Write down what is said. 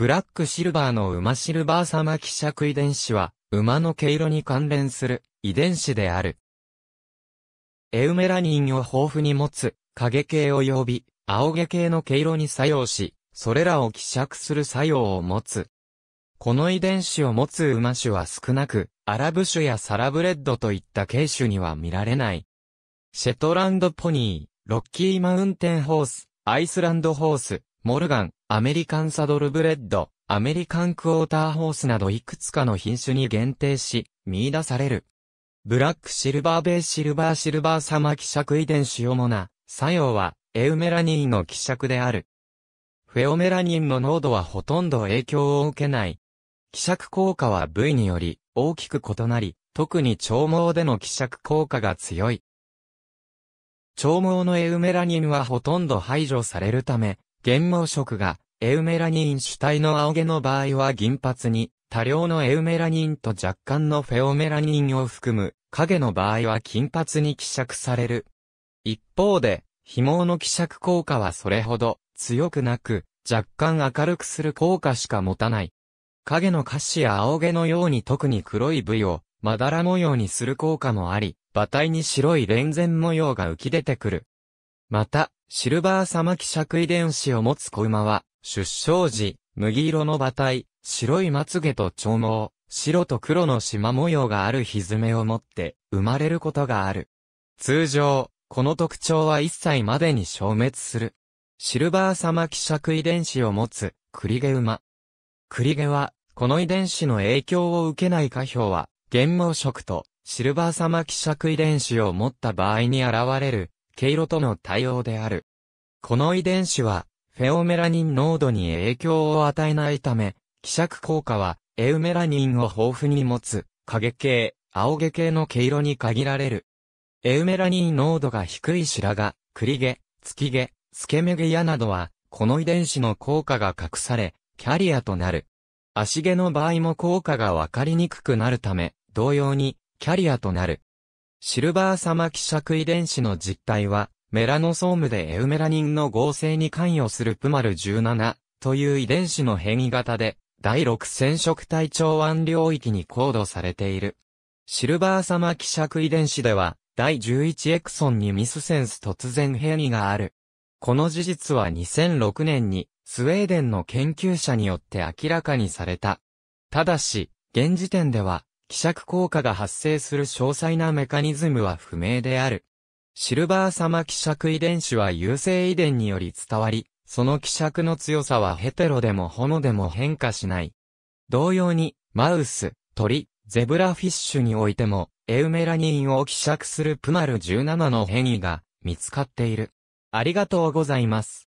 ブラックシルバーの馬シルバー様希釈遺伝子は、馬の毛色に関連する遺伝子である。エウメラニンを豊富に持つ、影系及び、青毛系の毛色に作用し、それらを希釈する作用を持つ。この遺伝子を持つ馬種は少なく、アラブ種やサラブレッドといった系種には見られない。シェトランドポニー、ロッキーマウンテンホース、アイスランドホース、モルガン、アメリカンサドルブレッド、アメリカンクォーターホースなどいくつかの品種に限定し、見出される。ブラックシルバーベーシルバーシルバー様希釈遺伝子主な作用はエウメラニンの希釈である。フェオメラニンの濃度はほとんど影響を受けない。希釈効果は部位により大きく異なり、特に長毛での希釈効果が強い。長毛のエウメラニンはほとんど排除されるため、原毛色が、エウメラニン主体の青毛の場合は銀髪に、多量のエウメラニンと若干のフェオメラニンを含む、影の場合は金髪に希釈される。一方で、紐毛の希釈効果はそれほど強くなく、若干明るくする効果しか持たない。影の歌詞や青毛のように特に黒い部位をまだら模様にする効果もあり、馬体に白い連然模様が浮き出てくる。また、シルバー様希釈遺伝子を持つ子馬は、出生時、麦色の馬体、白いまつげと長毛、白と黒の縞模様があるひずめを持って生まれることがある。通常、この特徴は1歳までに消滅する。シルバー様希釈遺伝子を持つ、クリゲ馬。クリゲは、この遺伝子の影響を受けない下表は、原毛色と、シルバー様希釈遺伝子を持った場合に現れる、経路との対応である。この遺伝子は、フェオメラニン濃度に影響を与えないため、希釈効果は、エウメラニンを豊富に持つ、影系、青毛系の毛色に限られる。エウメラニン濃度が低い白髪、栗毛、月毛、スケメ毛やなどは、この遺伝子の効果が隠され、キャリアとなる。足毛の場合も効果がわかりにくくなるため、同様に、キャリアとなる。シルバー様希釈遺伝子の実態は、メラノソームでエウメラニンの合成に関与するプマル17という遺伝子の変異型で、第6染色体長腕領域に高度されている。シルバー様希釈遺伝子では、第11エクソンにミスセンス突然変異がある。この事実は2006年に、スウェーデンの研究者によって明らかにされた。ただし、現時点では、希釈効果が発生する詳細なメカニズムは不明である。シルバー様希釈遺伝子は優性遺伝により伝わり、その希釈の強さはヘテロでもホモでも変化しない。同様に、マウス、鳥、ゼブラフィッシュにおいても、エウメラニンを希釈するプマル17の変異が見つかっている。ありがとうございます。